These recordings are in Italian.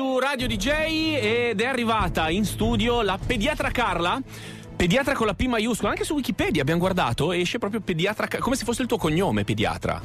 su Radio DJ ed è arrivata in studio la pediatra Carla. Pediatra con la P maiuscola, anche su Wikipedia abbiamo guardato, esce proprio pediatra, come se fosse il tuo cognome, pediatra.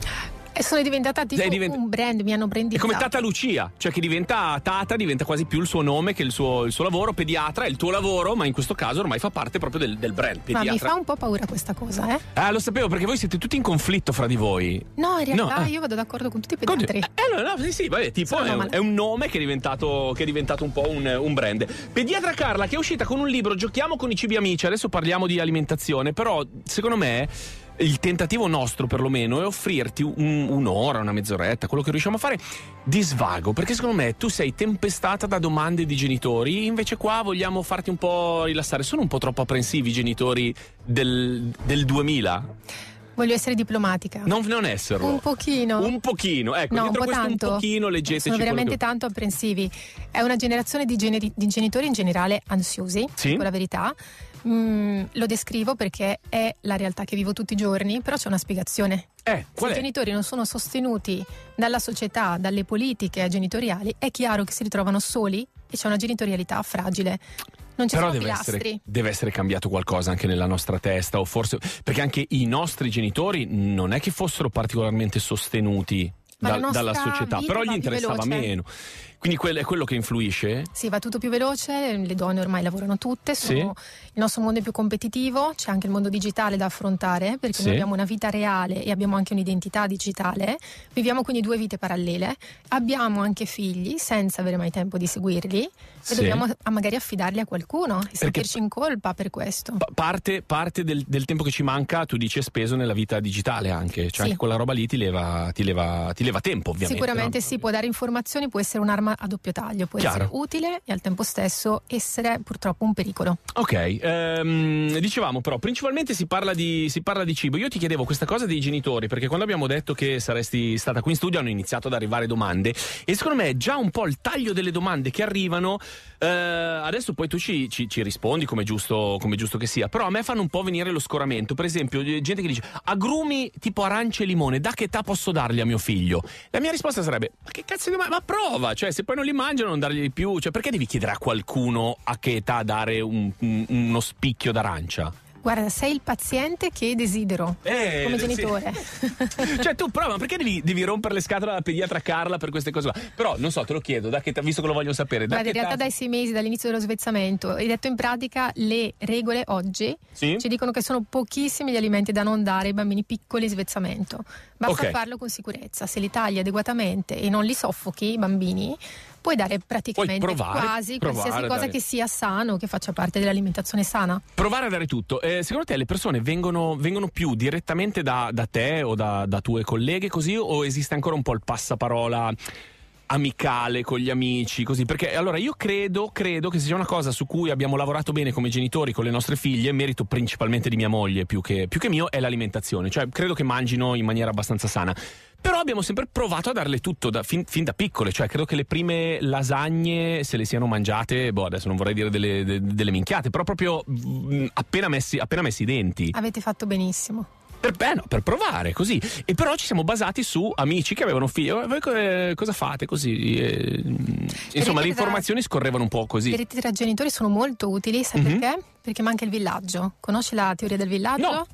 E sono diventata tipo divent- un brand, mi hanno brandizzato. È come Tata Lucia, cioè che diventa Tata, diventa quasi più il suo nome che il suo, il suo lavoro, pediatra, è il tuo lavoro, ma in questo caso ormai fa parte proprio del, del brand pediatra. Ma mi fa un po' paura questa cosa, eh? Eh, lo sapevo perché voi siete tutti in conflitto fra di voi. No, in realtà no, eh. io vado d'accordo con tutti i pediatri. Eh, no, no, sì, sì, vabbè, tipo è un, è un, nome che è diventato, che è diventato un po' un, un brand. Pediatra Carla che è uscita con un libro, giochiamo con i cibi amici, adesso parliamo di alimentazione, però secondo me il tentativo nostro perlomeno è offrirti un, un'ora, una mezz'oretta, quello che riusciamo a fare di svago, perché secondo me tu sei tempestata da domande di genitori, invece qua vogliamo farti un po' rilassare, sono un po' troppo apprensivi i genitori del, del 2000. Voglio essere diplomatica. Non, non esserlo. Un pochino. Un pochino, ecco, no, un po tanto. un pochino leggeteci. Sono veramente che... tanto apprensivi. È una generazione di, generi- di, genitori in generale ansiosi, sì? con la verità. Mm, lo descrivo perché è la realtà che vivo tutti i giorni, però c'è una spiegazione. Eh, Se i genitori non sono sostenuti dalla società, dalle politiche genitoriali, è chiaro che si ritrovano soli e c'è una genitorialità fragile. Non ci Però sono deve pilastri. Essere, deve essere cambiato qualcosa anche nella nostra testa, o forse perché anche i nostri genitori non è che fossero particolarmente sostenuti da, dalla società, però gli interessava veloce. meno. Quindi quel, è quello che influisce? Sì, va tutto più veloce, le donne ormai lavorano tutte, sì. il nostro mondo è più competitivo, c'è anche il mondo digitale da affrontare perché sì. noi abbiamo una vita reale e abbiamo anche un'identità digitale, viviamo quindi due vite parallele, abbiamo anche figli senza avere mai tempo di seguirli sì. e dobbiamo magari affidarli a qualcuno e sentirci in colpa per questo. Parte, parte del, del, tempo che ci manca, tu dici, è speso nella vita digitale anche, cioè anche quella roba lì ti leva, ti leva, ti leva tempo ovviamente. Sicuramente no? sì, può dare informazioni, può essere un'arma a doppio taglio, può Chiaro. essere utile e al tempo stesso essere purtroppo un pericolo. Ok, ehm, dicevamo però, principalmente si parla, di, si parla, di, cibo. Io ti chiedevo questa cosa dei genitori, perché quando abbiamo detto che saresti stata qui in studio hanno iniziato ad arrivare domande e secondo me già un po' il taglio delle domande che arrivano, eh, adesso poi tu ci, ci, ci rispondi come giusto, come giusto che sia, però a me fanno un po' venire lo scoramento. Per esempio, eh, gente che dice agrumi tipo arance e limone, da che età posso darli a mio figlio? La mia risposta sarebbe, ma che cazzo di... domanda? Ma prova! Cioè, se se poi non li mangiano non dargli più, cioè perché devi chiedere a qualcuno a che età dare un, un, uno spicchio d'arancia? Guarda, sei il paziente che desidero eh, come genitore. Sì. cioè, tu prova, perché devi, devi rompere le scatole alla pediatra Carla per queste cose qua? Però non so, te lo chiedo, da che t- visto che lo voglio sapere. Da in realtà t- dai sei mesi, dall'inizio dello svezzamento, hai detto in pratica le regole oggi sì? ci dicono che sono pochissimi gli alimenti da non dare ai bambini piccoli svezzamento. Basta okay. farlo con sicurezza. Se li tagli adeguatamente e non li soffochi i bambini, puoi dare praticamente puoi provare, quasi provare qualsiasi cosa dare. che sia sano, che faccia parte dell'alimentazione sana. Provare a dare tutto. Eh, secondo te le persone vengono, vengono più direttamente da, da te o da, da tue colleghe così o esiste ancora un po' il passaparola? amicale con gli amici, così. Perché allora io credo, credo che sia una cosa su cui abbiamo lavorato bene come genitori con le nostre figlie, merito principalmente di mia moglie più che, più che mio, è l'alimentazione. Cioè, credo che mangino in maniera abbastanza sana. Però abbiamo sempre provato a darle tutto da, fin, fin, da piccole, cioè credo che le prime lasagne se le siano mangiate, boh adesso non vorrei dire delle, de, delle minchiate, però proprio mh, mm, appena, messi, appena messi i denti. Avete fatto benissimo. Per, beh, no, per provare, così. E però ci siamo basati su amici che avevano figli. Voi eh, cosa fate? Così. Eh, insomma, le informazioni tra, scorrevano un po' così. I diritti tra genitori sono molto utili, sai mm-hmm. perché? Perché manca il villaggio. Conosci la teoria del villaggio? No.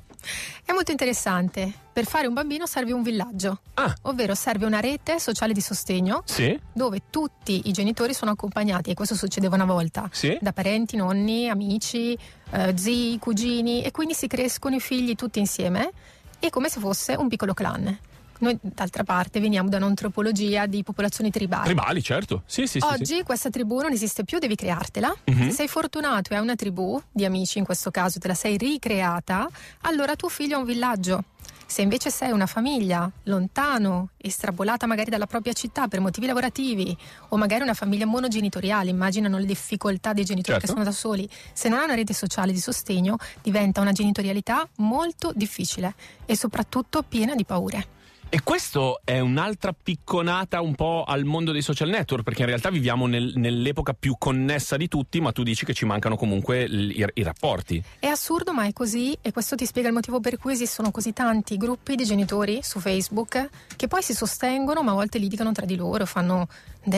È molto interessante. Per fare un bambino serve un villaggio, ah. ovvero serve una rete sociale di sostegno sì. dove tutti i genitori sono accompagnati, e questo succedeva una volta, sì. da parenti, nonni, amici, eh, zii, cugini, e quindi si crescono i figli tutti insieme. È eh, come se fosse un piccolo clan. Noi d'altra parte veniamo da un'antropologia di popolazioni tribali. Tribali, certo. Sì, sì, Oggi sì, sì. questa tribù non esiste più, devi creartela. Mm-hmm. Se sei fortunato e hai una tribù di amici, in questo caso te la sei ricreata, allora tuo figlio è un villaggio. Se invece sei una famiglia lontano, estrabolata magari dalla propria città per motivi lavorativi, o magari una famiglia monogenitoriale, immaginano le difficoltà dei genitori certo. che sono da soli, se non hai una rete sociale di sostegno, diventa una genitorialità molto difficile e soprattutto piena di paure. E questo è un'altra picconata un po' al mondo dei social network, perché in realtà viviamo nel, nell'epoca più connessa di tutti, ma tu dici che ci mancano comunque l- i, i, rapporti. È assurdo, ma è così, e questo ti spiega il motivo per cui esistono così tanti gruppi di genitori su Facebook che poi si sostengono, ma a volte litigano tra di loro, fanno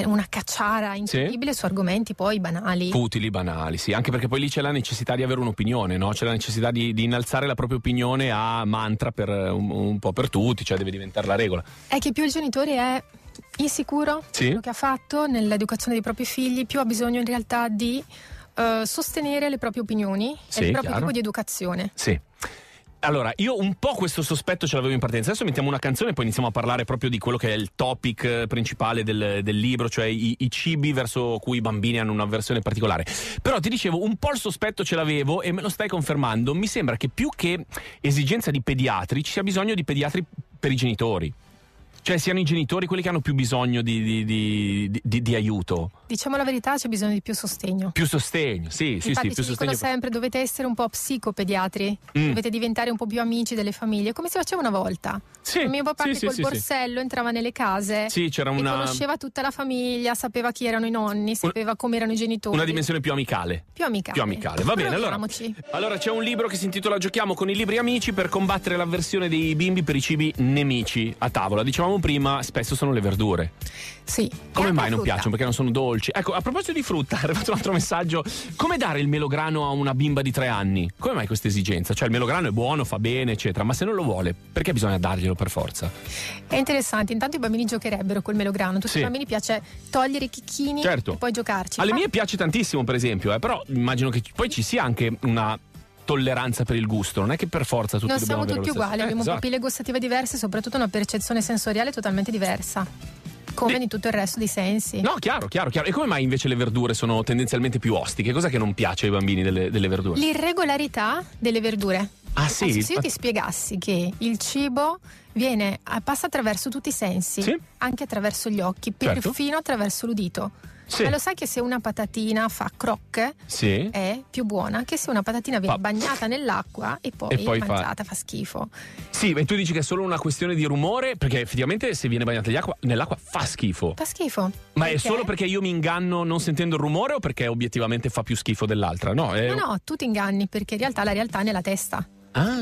una cacciara incredibile sì. su argomenti poi banali. Futili, banali, sì, anche perché poi lì c'è la necessità di avere un'opinione, no? c'è la necessità di, di, innalzare la propria opinione a mantra per un, un, po' per tutti, cioè deve diventare la regola. È che più il genitore è insicuro sì. quello che ha fatto nell'educazione dei propri figli, più ha bisogno in realtà di uh, sostenere le proprie opinioni sì, e il proprio chiaro. tipo di educazione. Sì. Allora, io un po' questo sospetto ce l'avevo in partenza. Adesso mettiamo una canzone e poi iniziamo a parlare proprio di quello che è il topic eh, principale del, del libro, cioè i, i, cibi verso cui i bambini hanno una versione particolare. Però ti dicevo, un po' il sospetto ce l'avevo e me lo stai confermando. Mi sembra che più che esigenza di pediatri, ci sia bisogno di pediatri per i genitori. Cioè siano i genitori quelli che hanno più bisogno di, di, di, di aiuto diciamo la verità, c'è bisogno di più sostegno. Più sostegno, sì, sì, Infatti sì. Più sostegno. dicono sempre dovete essere un po' psicopediatri, mm. dovete diventare un po' più amici delle famiglie, come si faceva una volta. Sì, il mio papà sì, che col sì, borsello entrava nelle case sì, c'era una... conosceva tutta la famiglia, sapeva chi erano i nonni, sapeva una... come erano i genitori. Una dimensione più amicale. Più amicale. Più amicale. Va bene, allora. Allora c'è un libro che si intitola Giochiamo con i libri amici per combattere l'avversione dei bimbi per i cibi nemici a tavola. Dicevamo prima, spesso sono le verdure. Sì. Come mai non frutta. piacciono? Perché non sono dolci dolci. Ecco, a proposito di frutta, è arrivato un altro messaggio. Come dare il melograno a una bimba di tre anni? Come mai questa esigenza? Cioè, il melograno è buono, fa bene, eccetera, ma se non lo vuole, perché bisogna darglielo per forza? È interessante. Intanto i bambini giocherebbero col melograno. Tutti sì. i bambini piace togliere i chicchini certo. e poi giocarci. Alle ma... mie piace tantissimo, per esempio, eh, però immagino che poi ci sia anche una tolleranza per il gusto, non è che per forza tutti non siamo tutti uguali, eh, abbiamo esatto. papille gustative diverse, soprattutto una percezione sensoriale totalmente diversa. Come di... tutto il resto dei sensi. No, chiaro, chiaro, chiaro. E come mai invece le verdure sono tendenzialmente più ostiche? Cosa che non piace ai bambini delle, delle verdure? L'irregolarità delle verdure. Ah sì? se io ah. ti spiegassi che il cibo viene, eh, passa attraverso tutti i sensi, sì? anche attraverso gli occhi, certo. perfino certo. attraverso l'udito sì. Ma lo sai che se una patatina fa crocche sì. è più buona che se una patatina viene fa. bagnata nell'acqua e poi, e poi mangiata, fa... fa schifo. Sì, ma tu dici che è solo una questione di rumore, perché effettivamente se viene bagnata nell'acqua, nell'acqua fa schifo. Fa schifo. Ma perché? è solo perché io mi inganno non sentendo il rumore o perché obiettivamente fa più schifo dell'altra? No, è... no, no, tu ti inganni perché in realtà la realtà è nella testa. Ah.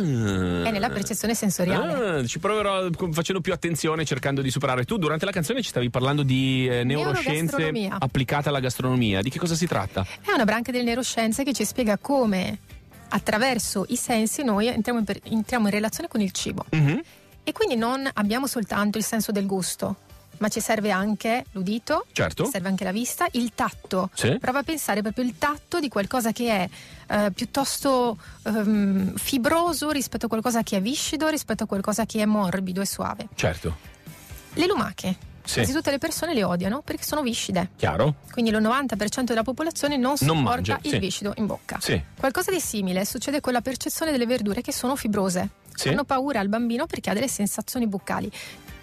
È nella percezione sensoriale. Ah, ci proverò facendo più attenzione, cercando di superare. Tu durante la canzone ci stavi parlando di eh, neuroscienze applicate alla gastronomia. Di che cosa si tratta? È una branca delle neuroscienze che ci spiega come attraverso i sensi noi entriamo in, per, entriamo in relazione con il cibo. Mm-hmm. E quindi non abbiamo soltanto il senso del gusto, ma ci serve anche l'udito, certo. serve anche la vista, il tatto. Sì. Prova a pensare proprio il tatto di qualcosa che è eh, piuttosto ehm, fibroso rispetto a qualcosa che è viscido, rispetto a qualcosa che è morbido e suave. Certo. Le lumache. Sì. Quasi tutte le persone le odiano perché sono viscide. Chiaro. Quindi il 90% della popolazione non sopporta non il sì. viscido in bocca. Sì. Qualcosa di simile succede con la percezione delle verdure che sono fibrose. Sì. Hanno paura al bambino perché ha delle sensazioni buccali.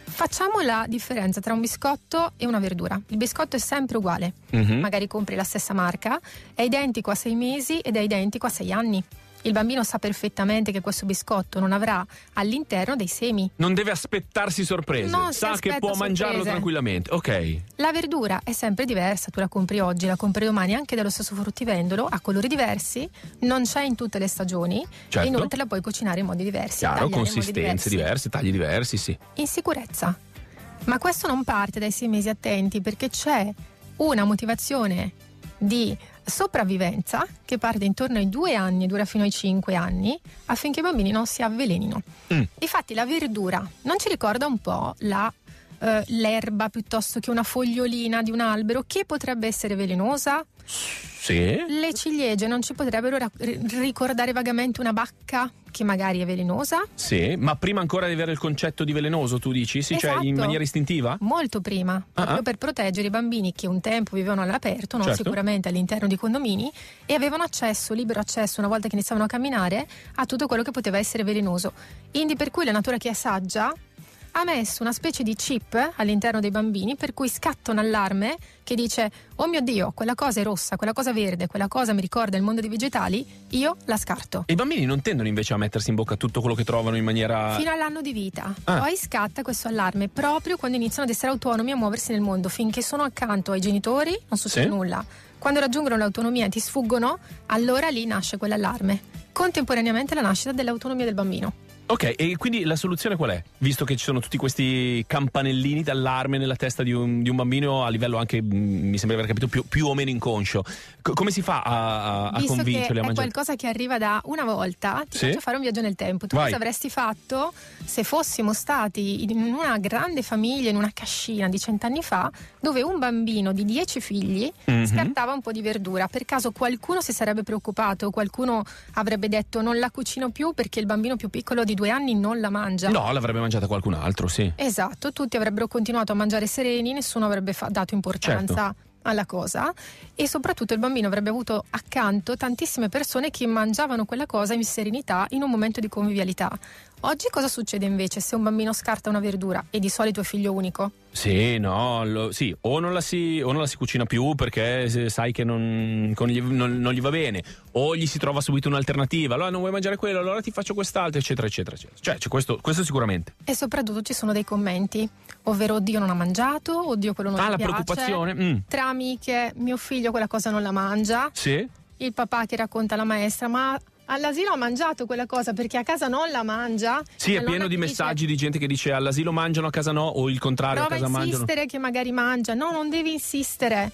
Facciamo la differenza tra un biscotto e una verdura. Il biscotto è sempre uguale, mm-hmm. magari compri la stessa marca, è identico a sei mesi ed è identico a sei anni il bambino sa perfettamente che questo biscotto non avrà all'interno dei semi. Non deve aspettarsi sorprese, non sa che può sorprese. mangiarlo tranquillamente. Ok. La verdura è sempre diversa, tu la compri oggi, la compri domani anche dallo stesso fruttivendolo, ha colori diversi, non c'è in tutte le stagioni certo. e inoltre la puoi cucinare in modi diversi. Chiaro, consistenze diverse, diverse, tagli diversi, sì. In sicurezza. Ma questo non parte dai sei mesi attenti perché c'è una motivazione di sopravvivenza che parte intorno ai due anni e dura fino ai cinque anni affinché i bambini non si avvelenino. Mm. Difatti la verdura non ci ricorda un po' la eh, l'erba piuttosto che una fogliolina di un albero che potrebbe essere velenosa? Sì. Le ciliegie non ci potrebbero ra- ricordare vagamente una bacca che magari è velenosa? Sì, ma prima ancora di avere il concetto di velenoso, tu dici? Sì, esatto. cioè in esatto. maniera istintiva? Molto prima, uh-huh. proprio ah. per proteggere i bambini che un tempo vivevano all'aperto, non certo. sicuramente all'interno di condomini, e avevano accesso, libero accesso, una volta che iniziavano a camminare, a tutto quello che poteva essere velenoso. Quindi per cui la natura che è saggia ha messo una specie di chip all'interno dei bambini per cui scatta un allarme che dice oh mio dio quella cosa è rossa, quella cosa verde, quella cosa mi ricorda il mondo dei vegetali, io la scarto. i bambini non tendono invece a mettersi in bocca tutto quello che trovano in maniera... Fino all'anno di vita. Ah. Poi scatta questo allarme proprio quando iniziano ad essere autonomi e a muoversi nel mondo. Finché sono accanto ai genitori non succede sì. nulla. Quando raggiungono l'autonomia e ti sfuggono, allora lì nasce quell'allarme. Contemporaneamente alla nascita dell'autonomia del bambino. Ok, e quindi la soluzione qual è? Visto che ci sono tutti questi campanellini d'allarme nella testa di un, di un bambino a livello anche, mm, mi sembra di aver capito, più, più o meno inconscio, C- come si fa a, a, a convincerli a mangiare? È qualcosa che arriva da una volta, ti sì? faccio fare un viaggio nel tempo. Tu Vai. cosa avresti fatto se fossimo stati in una grande famiglia, in una cascina di cent'anni fa, dove un bambino di dieci figli mm-hmm. scartava un po' di verdura? Per caso qualcuno si sarebbe preoccupato, qualcuno avrebbe detto non la cucino più perché il bambino più piccolo di 22 anni non la mangia. No, l'avrebbe mangiata qualcun altro, sì. Esatto, tutti avrebbero continuato a mangiare sereni, nessuno avrebbe fa- dato importanza certo alla cosa e soprattutto il bambino avrebbe avuto accanto tantissime persone che mangiavano quella cosa in serenità in un momento di convivialità. Oggi cosa succede invece se un bambino scarta una verdura e di solito è figlio unico? Sì, no, lo, sì, o non, si, o non, la si, cucina più perché eh, sai che non, gli, non, non gli va bene, o gli si trova subito un'alternativa, allora non vuoi mangiare quello, allora ti faccio quest'altro, eccetera, eccetera, eccetera. Cioè, c'è questo, questo sicuramente. E soprattutto ci sono dei commenti, ovvero oddio non ha mangiato, oddio quello non ha ah, mangiato. Ah, la preoccupazione. Mm. Tra amiche, mio figlio quella cosa non la mangia. Sì. Il papà che racconta alla maestra, ma All'asilo ha mangiato quella cosa perché a casa non la mangia. Sì, è pieno di messaggi dice, di gente che dice all'asilo mangiano, a casa no, o il contrario, a casa mangiano. Prova a insistere che magari mangia. No, non devi insistere.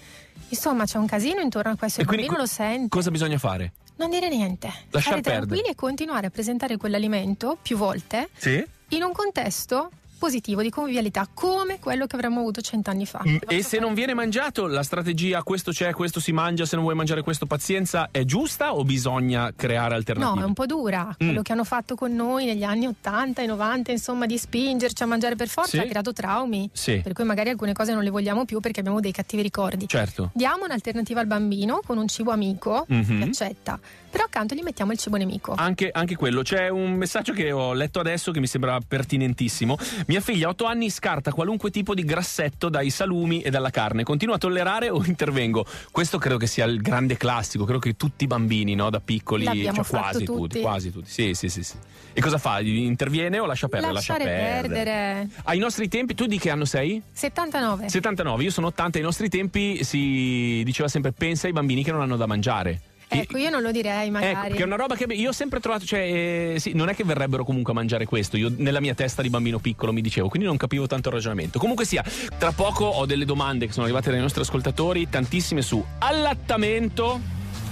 Insomma, c'è un casino intorno a questo e il quindi, bambino co- lo sente. Cosa bisogna fare? Non dire niente. Lasciar perdere. tranquilli e continuare a presentare quell'alimento più volte. Sì. In un contesto dispositivo di convivialità come quello che avremmo avuto cent'anni fa. Mm, e se fare? non viene mangiato, la strategia questo c'è, questo si mangia, se non vuoi mangiare questo pazienza è giusta o bisogna creare alternative? No, è un po' dura. Mm. Quello che hanno fatto con noi negli anni 80 e 90, insomma, di spingerci a mangiare per forza, sì. ha creato traumi. Sì. Per cui magari alcune cose non le vogliamo più perché abbiamo dei cattivi ricordi. Certo. Diamo un'alternativa al bambino con un cibo amico mm-hmm. che mhm. accetta, però accanto gli mettiamo il cibo nemico. Anche, anche quello. C'è un messaggio che ho letto adesso che mi sembra pertinentissimo. Mi mia figlia, 8 anni, scarta qualunque tipo di grassetto dai salumi e dalla carne. Continua a tollerare o intervengo? Questo credo che sia il grande classico, credo che tutti i bambini, no, da piccoli, cioè quasi tutti. tutti. quasi tutti. Sì, sì, sì, sì, E cosa fa? Interviene o lascia perdere? Lasciare lascia perdere. perdere. Ai nostri tempi, tu di che anno sei? 79. 79, io sono 80, ai nostri tempi si diceva sempre pensa ai bambini che non hanno da mangiare. Ecco, io non lo direi magari. Ecco, che è una roba che io ho sempre trovato, cioè, eh, sì, non è che verrebbero comunque a mangiare questo, io nella mia testa di bambino piccolo mi dicevo, quindi non capivo tanto il ragionamento. Comunque sia, tra poco ho delle domande che sono arrivate dai nostri ascoltatori, tantissime su allattamento.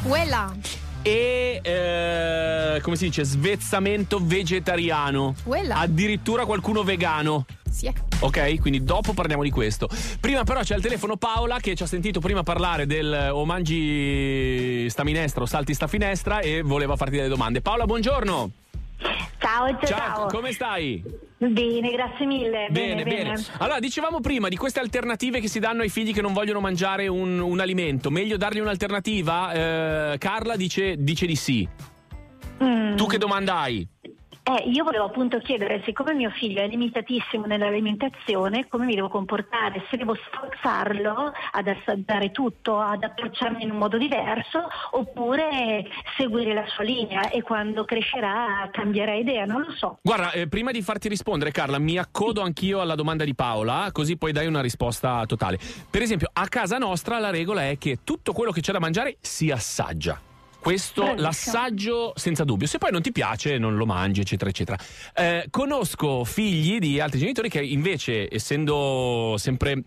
Quella. E eh, come si dice, svezzamento vegetariano. Quella. Addirittura qualcuno vegano. Sì. Ok, quindi dopo parliamo di questo. Prima però c'è al telefono Paola che ci ha sentito prima parlare del o mangi sta minestra o salti sta finestra e voleva farti delle domande. Paola, buongiorno. Ciao, ciao, ciao. come stai? Bene, grazie mille. Bene, bene, bene, Allora, dicevamo prima di queste alternative che si danno ai figli che non vogliono mangiare un, un alimento. Meglio dargli un'alternativa? Eh, Carla dice, dice di sì. Mm. Tu che domanda hai? Eh, io volevo appunto chiedere, siccome mio figlio è limitatissimo nell'alimentazione, come mi devo comportare? Se devo sforzarlo ad assaggiare tutto, ad approcciarmi in un modo diverso, oppure seguire la sua linea e quando crescerà cambierà idea, non lo so. Guarda, eh, prima di farti rispondere Carla, mi accodo anch'io alla domanda di Paola, così poi dai una risposta totale. Per esempio, a casa nostra la regola è che tutto quello che c'è da mangiare si assaggia. Questo Bravissimo. l'assaggio senza dubbio. Se poi non ti piace, non lo mangi, eccetera, eccetera. Eh, conosco figli di altri genitori che invece, essendo sempre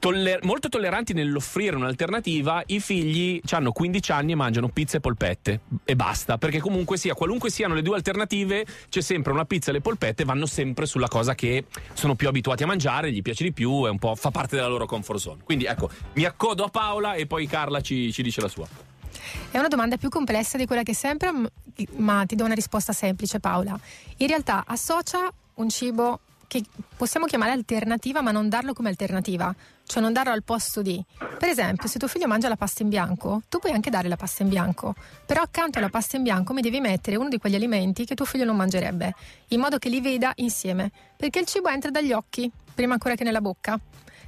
Toller- molto tolleranti nell'offrire un'alternativa, i figli hanno 15 anni e mangiano pizza e polpette e basta, perché comunque sia, qualunque siano le due alternative, c'è sempre una pizza e le polpette vanno sempre sulla cosa che sono più abituati a mangiare, gli piace di più, è un po' fa parte della loro comfort zone. Quindi ecco, mi accodo a Paola e poi Carla ci, ci dice la sua. È una domanda più complessa di quella che sempre, ma ti do una risposta semplice Paola. In realtà associa un cibo che possiamo chiamare alternativa, ma non darlo come alternativa, cioè non darlo al posto di. Per esempio, se tuo figlio mangia la pasta in bianco, tu puoi anche dare la pasta in bianco, però accanto alla pasta in bianco mi devi mettere uno di quegli alimenti che tuo figlio non mangerebbe, in modo che li veda insieme, perché il cibo entra dagli occhi, prima ancora che nella bocca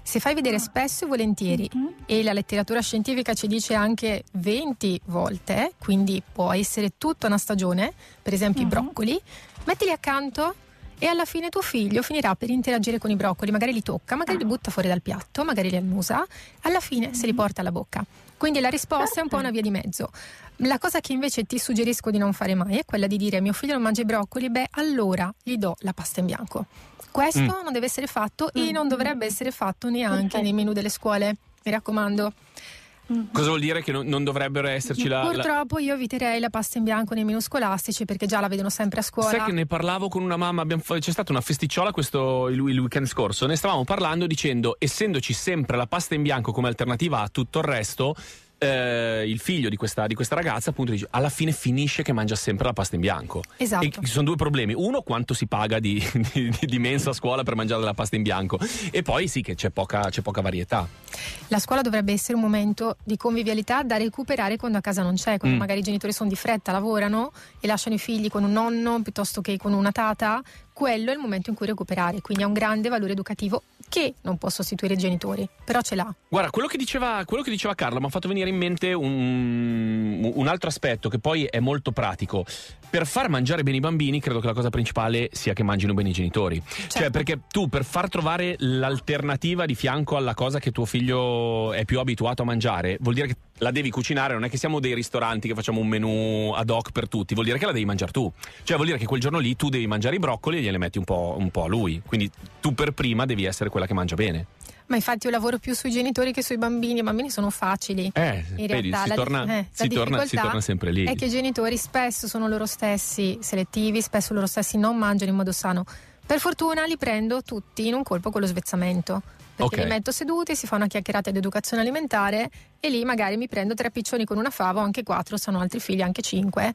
se fai vedere ah. spesso e volentieri mm-hmm. e la letteratura scientifica ci dice anche 20 volte, quindi può essere tutta una stagione, per esempio mm-hmm. i mhm. broccoli, mettili accanto e alla fine tuo figlio finirà per interagire con i broccoli, magari li tocca, magari li ah. butta fuori dal piatto, magari li annusa, alla fine se li mhm. porta alla bocca. Quindi la risposta è un po' certo. una via di mezzo. La cosa che invece ti suggerisco di non fare mai è quella di dire mio figlio non mangia i broccoli, beh allora gli do la pasta in bianco. Questo mm. non deve essere fatto mm. e non dovrebbe essere fatto neanche okay. nei menu delle scuole, mi raccomando. Mm. Cosa vuol dire che non, non dovrebbero esserci la. Purtroppo la... io eviterei la pasta in bianco nei menu scolastici perché già la vedono sempre a scuola. Sai che ne parlavo con una mamma, fa... c'è stata una festicciola questo, il, il, weekend scorso. Ne stavamo parlando dicendo, essendoci sempre la pasta in bianco come alternativa a tutto il resto, eh, il figlio di questa, di questa, ragazza, appunto, dice, alla fine finisce che mangia sempre la pasta in bianco. Esatto. E ci sono due problemi. Uno, quanto si paga di, di, di, mensa a scuola per mangiare la pasta in bianco. E poi sì che c'è poca, c'è poca varietà. La scuola dovrebbe essere un momento di convivialità da recuperare quando a casa non c'è, quando mm. magari i genitori sono di fretta, lavorano e lasciano i figli con un nonno piuttosto che con una tata, quello è il momento in cui recuperare, quindi ha un grande valore educativo che non può sostituire i genitori, però ce l'ha. Guarda, quello che diceva, quello che diceva Carla mi ha fatto venire in mente un, un altro aspetto che poi è molto pratico. Per far mangiare bene i bambini, credo che la cosa principale sia che mangino bene i genitori. Certo. Cioè, perché tu per far trovare l'alternativa di fianco alla cosa che tuo figlio è più abituato a mangiare, vuol dire che la devi cucinare, non è che siamo dei ristoranti che facciamo un menù ad hoc per tutti, vuol dire che la devi mangiare tu. Cioè vuol dire che quel giorno lì tu devi mangiare i broccoli e gliele metti un po', un po a lui. Quindi tu per prima devi essere quella che mangia bene. Ma infatti io lavoro più sui genitori che sui bambini, i bambini sono facili. Eh, in vedi, realtà si, la, torna, eh, si, torna, si torna sempre lì. È che i genitori spesso sono loro stessi selettivi, spesso loro stessi non mangiano in modo sano. Per fortuna li prendo tutti in un colpo con lo svezzamento perché okay. li metto seduti, si fa una chiacchierata di educazione alimentare e lì magari mi prendo tre piccioni con una fava o anche quattro, sono altri figli, anche cinque.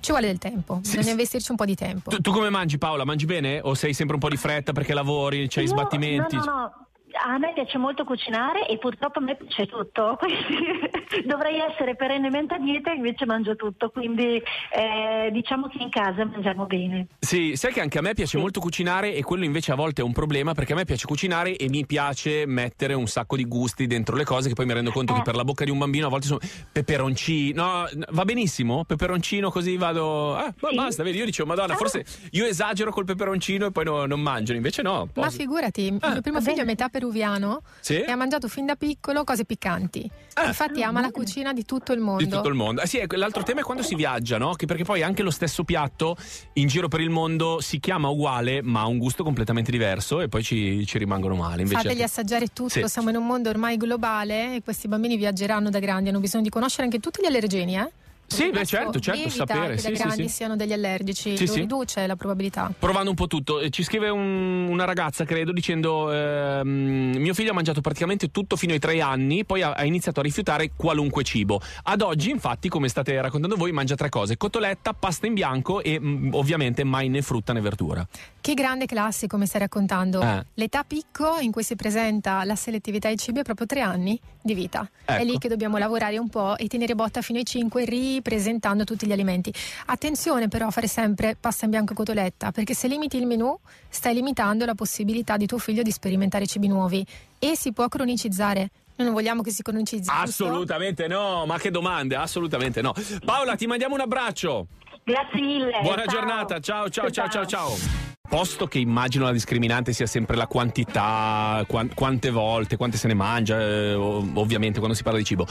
Ci vuole del tempo, bisogna sì. investirci un po' di tempo. Tu, tu, come mangi Paola? Mangi bene? O sei sempre un po' di fretta perché lavori, c'hai Io, sbattimenti? No, no, no a me piace molto cucinare e purtroppo a me piace tutto, quindi dovrei essere perennemente a dieta e invece mangio tutto, quindi eh, diciamo che in casa mangiamo bene. Sì, sai che anche a me piace sì. molto cucinare e quello invece a volte è un problema perché a me piace cucinare e mi piace mettere un sacco di gusti dentro le cose che poi mi rendo conto eh. che per la bocca di un bambino a volte sono peperoncino, no, va benissimo, peperoncino così vado, ah, sì. basta, vedi, io dicevo madonna, ah. forse io esagero col peperoncino e poi no, non mangio, invece no. Posso... Ma figurati, ah. il mio primo figlio è metà per peruviano sì? e ha mangiato fin da piccolo cose piccanti. Ah, Infatti eh, ama la cucina di tutto il mondo. Di tutto il mondo. Ah, sì, ecco, l'altro tema è quando si viaggia, no? Che perché poi anche lo stesso piatto in giro per il mondo si chiama uguale ma ha un gusto completamente diverso e poi ci, ci rimangono male. Invece Fategli anche... Ecco. assaggiare tutto, sì. siamo in un mondo ormai globale e questi bambini viaggeranno da grandi, hanno bisogno di conoscere anche tutti gli allergeni, eh? Sì, beh, certo, certo, sapere. Che sì, grandi sì. siano degli allergici, sì, sì. riduce la probabilità. Provando un po' tutto, eh, ci scrive un, una ragazza, credo, dicendo ehm, mio figlio ha mangiato praticamente tutto fino ai tre anni, poi ha, ha, iniziato a rifiutare qualunque cibo. Ad oggi, infatti, come state raccontando voi, mangia tre cose, cotoletta, pasta in bianco e mh, mm, ovviamente mai né frutta né verdura. Che grande classe, come stai raccontando. Eh. L'età picco in cui si presenta la selettività ai cibi è proprio tre anni di vita. Ecco. È lì ecco. che dobbiamo lavorare un po' e tenere botta fino ai cinque, ri presentando tutti gli alimenti. Attenzione però a fare sempre pasta in bianco e cotoletta, perché se limiti il menù stai limitando la possibilità di tuo figlio di sperimentare cibi nuovi e si può cronicizzare. Noi non vogliamo che si cronicizzi. Assolutamente giusto? no, ma che domande, assolutamente no. Paola, ti mandiamo un abbraccio. Grazie mille. Buona ciao. giornata, ciao ciao ciao ciao ciao. ciao. Posto che immagino la discriminante sia sempre la quantità, quante volte, quante se ne mangia, eh, ovviamente quando si parla di cibo.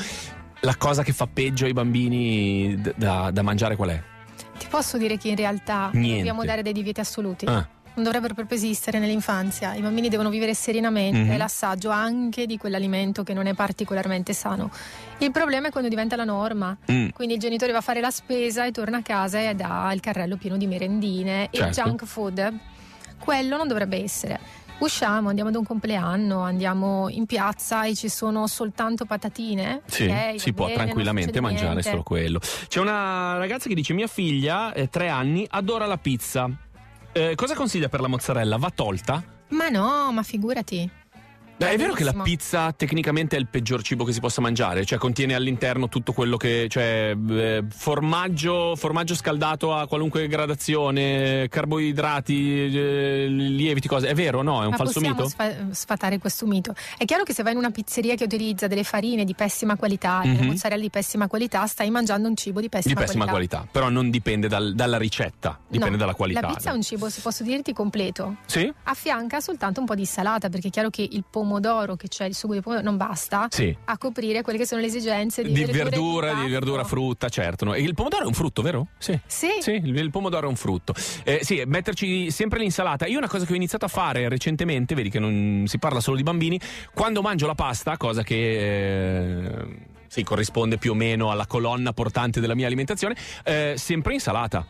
La cosa che fa peggio ai bambini da, da mangiare qual è? Ti posso dire che in realtà Niente. dobbiamo dare dei divieti assoluti. Ah non dovrebbero proprio esistere nell'infanzia. I bambini devono vivere serenamente mm-hmm. l'assaggio anche di quell'alimento che non è particolarmente sano. Il problema è quando diventa la norma, mm. quindi il genitore va a fare la spesa e torna a casa e dà il carrello pieno di merendine certo. e junk food. Quello non dovrebbe essere usciamo, andiamo ad un compleanno, andiamo in piazza e ci sono soltanto patatine. Sì, okay, si può bene, tranquillamente mangiare niente. solo quello. C'è una ragazza che dice: Mia figlia, eh, tre anni, adora la pizza. Eh, cosa consiglia per la mozzarella? Va tolta? Ma no, ma figurati. Beh, è vero che la pizza tecnicamente è il peggior cibo che si possa mangiare, cioè contiene all'interno tutto quello che. cioè eh, formaggio, formaggio, scaldato a qualunque gradazione, carboidrati, eh, lieviti, cose. È vero, no? È un Ma falso mito? Sf- eh, sfatare questo mito. È chiaro che se vai in una pizzeria che utilizza delle farine di pessima qualità, mm-hmm. delle mhm. mozzarella di pessima qualità, stai mangiando un cibo di pessima qualità. Di pessima qualità, qualità. però non dipende dal, dalla ricetta, dipende no, dalla qualità. La pizza è un cibo, se posso dirti, completo. Sì. Affianca soltanto un po' di salata, perché è chiaro che il pomodoro pomodoro che c'è, il sugo di pomodoro, non basta sì. a coprire quelle che sono le esigenze di, di verdura, di, di verdura, frutta, certo. No? Il pomodoro è un frutto, vero? Sì. Sì. sì il, pomodoro è un frutto. Eh, sì, metterci sempre l'insalata. Io una cosa che ho iniziato a fare recentemente, vedi che non si parla solo di bambini, quando mangio la pasta, cosa che... Eh, sì, corrisponde più o meno alla colonna portante della mia alimentazione, eh, sempre insalata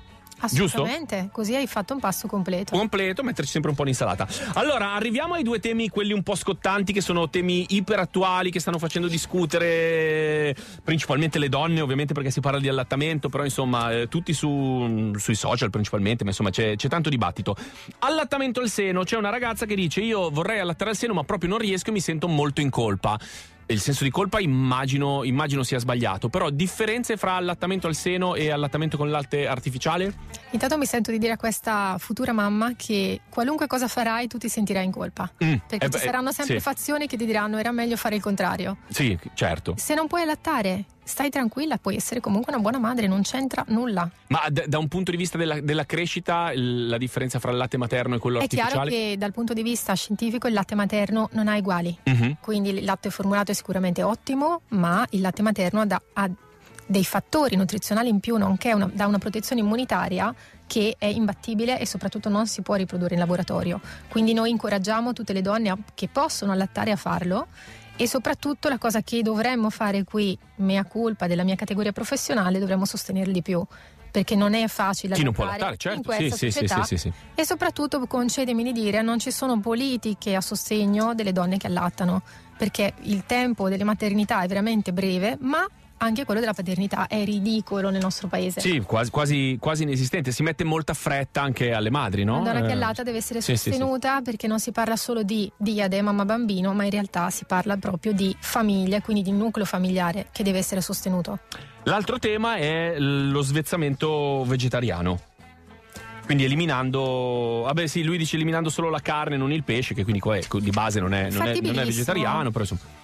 Assolutamente, Giusto? così hai fatto un pasto completo. Completo, metterci sempre un po' di insalata. Allora, arriviamo ai due temi, quelli un po' scottanti, che sono temi iperattuali, che stanno facendo discutere principalmente le donne, ovviamente perché si parla di allattamento, però insomma, eh, tutti su, sui social principalmente, ma insomma c'è, c'è tanto dibattito. Allattamento al seno, c'è una ragazza che dice io vorrei allattare al seno, ma proprio non riesco e mi sento molto in colpa il senso di colpa immagino, immagino, sia sbagliato, però differenze fra allattamento al seno e allattamento con latte artificiale? Intanto mi sento di dire a questa futura mamma che qualunque cosa farai tu ti sentirai in colpa, mm, eh perché eh ci saranno sempre sì. fazioni che ti diranno era meglio fare il contrario. Sì, certo. Se non puoi allattare, stai tranquilla, puoi essere comunque una buona madre, non c'entra nulla. Ma d- da un punto di vista della, della crescita, l- la differenza fra il latte materno e quello è artificiale? È chiaro che dal punto di vista scientifico il latte materno non ha uguali, uh-huh. Mhm. quindi il latte formulato è sicuramente ottimo, ma il latte materno ha, da, ha dei fattori nutrizionali in più, nonché una, da una protezione immunitaria che è imbattibile e soprattutto non si può riprodurre in laboratorio. Quindi noi incoraggiamo tutte le donne a, che possono allattare a farlo e soprattutto la cosa che dovremmo fare qui, mea culpa della mia categoria professionale, dovremmo sostenere di più perché non è facile Chi non può lottare, certo, in questa sì, società sì, sì, e soprattutto concedemi di dire non ci sono politiche a sostegno delle donne che allattano perché il tempo delle maternità è veramente breve ma anche quello della paternità è ridicolo nel nostro paese. Sì, quasi, quasi, quasi inesistente. Si mette molta fretta anche alle madri, no? La donna chiellata eh. deve essere sì, sostenuta sì, sì. perché non si parla solo di diade, mamma bambino, ma in realtà si parla proprio di famiglia, quindi di nucleo familiare che deve essere sostenuto. L'altro tema è lo svezzamento vegetariano. Quindi eliminando, vabbè sì, lui dice eliminando solo la carne, non il pesce, che quindi qua è, di base non è, non è, non è vegetariano, però insomma.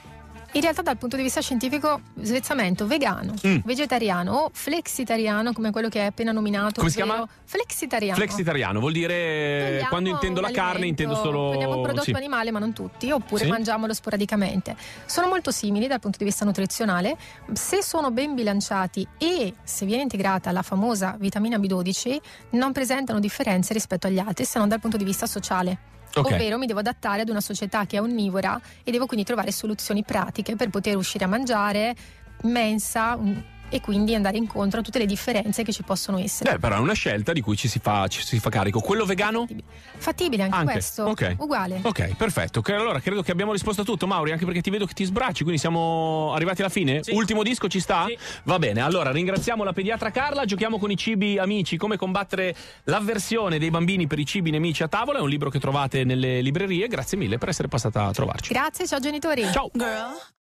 In realtà dal punto di vista scientifico, svezzamento vegano, mm. vegetariano o flexitariano, come quello che hai appena nominato. Come si chiama? Flexitariano. Flexitariano vuol dire Togliamo eh, quando intendo la carne intendo solo... Prendiamo un prodotto sì. animale ma non tutti, oppure sì. mangiamolo sporadicamente. Sono molto simili dal punto di vista nutrizionale, se sono ben bilanciati e se viene integrata la famosa vitamina B12, non presentano differenze rispetto agli altri se non dal punto di vista sociale. Okay. Ovvero mi devo adattare ad una società che è onnivora e devo quindi trovare soluzioni pratiche per poter uscire a mangiare, mensa, e quindi andare incontro a tutte le differenze che ci possono essere. Beh, però è una scelta di cui ci si fa, ci si fa carico. Quello vegano? Fattibile, Fattibile anche, anche, questo. Ok. Uguale. Ok, perfetto. Allora credo che abbiamo risposto a tutto, Mauri, anche perché ti vedo che ti sbracci, quindi siamo arrivati alla fine. Sì. Ultimo disco ci sta? Sì. Va bene, allora ringraziamo la pediatra Carla, giochiamo con i cibi amici, come combattere l'avversione dei bambini per i cibi nemici a tavola. È un libro che trovate nelle librerie. Grazie mille per essere passata a trovarci. Grazie, ciao genitori. Ciao. Girl.